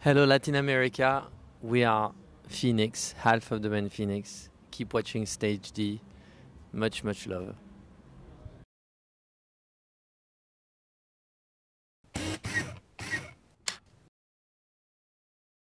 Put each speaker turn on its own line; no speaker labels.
Hello, Latin America. We are Phoenix, half of the band Phoenix. Keep watching Stage D. Much, much love.